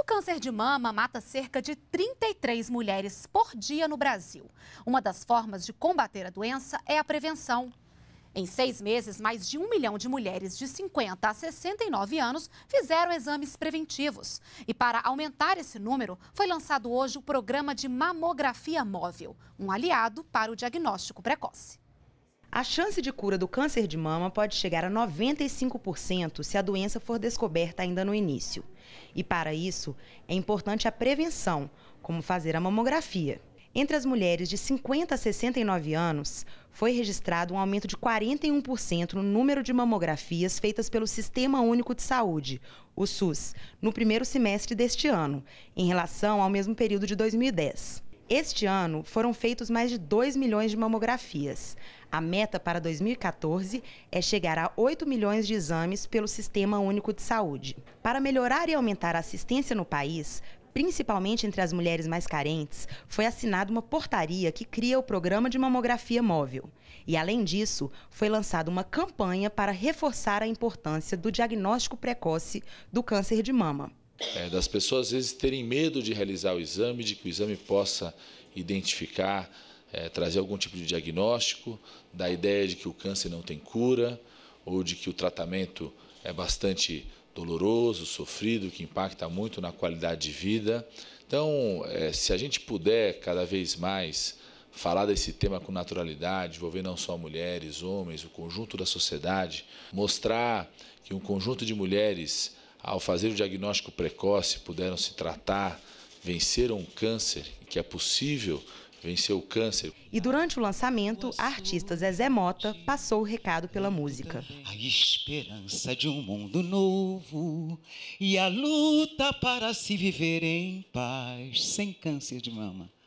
O câncer de mama mata cerca de 33 mulheres por dia no Brasil. Uma das formas de combater a doença é a prevenção. Em seis meses, mais de um milhão de mulheres de 50 a 69 anos fizeram exames preventivos. E para aumentar esse número, foi lançado hoje o programa de mamografia móvel, um aliado para o diagnóstico precoce. A chance de cura do câncer de mama pode chegar a 95% se a doença for descoberta ainda no início. E para isso, é importante a prevenção, como fazer a mamografia. Entre as mulheres de 50 a 69 anos, foi registrado um aumento de 41% no número de mamografias feitas pelo Sistema Único de Saúde, o SUS, no primeiro semestre deste ano, em relação ao mesmo período de 2010. Este ano foram feitos mais de 2 milhões de mamografias. A meta para 2014 é chegar a 8 milhões de exames pelo Sistema Único de Saúde. Para melhorar e aumentar a assistência no país, principalmente entre as mulheres mais carentes, foi assinada uma portaria que cria o programa de mamografia móvel. E, além disso, foi lançada uma campanha para reforçar a importância do diagnóstico precoce do câncer de mama é, das pessoas às vezes terem medo de realizar o exame, de que o exame possa identificar, é, trazer algum tipo de diagnóstico, da ideia de que o câncer não tem cura ou de que o tratamento é bastante doloroso, sofrido, que impacta muito na qualidade de vida. Então, é, se a gente puder cada vez mais falar desse tema com naturalidade, envolver não só mulheres, homens, o conjunto da sociedade, mostrar que um conjunto de mulheres ao fazer o diagnóstico precoce, puderam se tratar, venceram o câncer, que é possível vencer o câncer. E durante o lançamento, a artista Zezé Mota passou o recado pela música. A esperança de um mundo novo e a luta para se viver em paz, sem câncer de mama.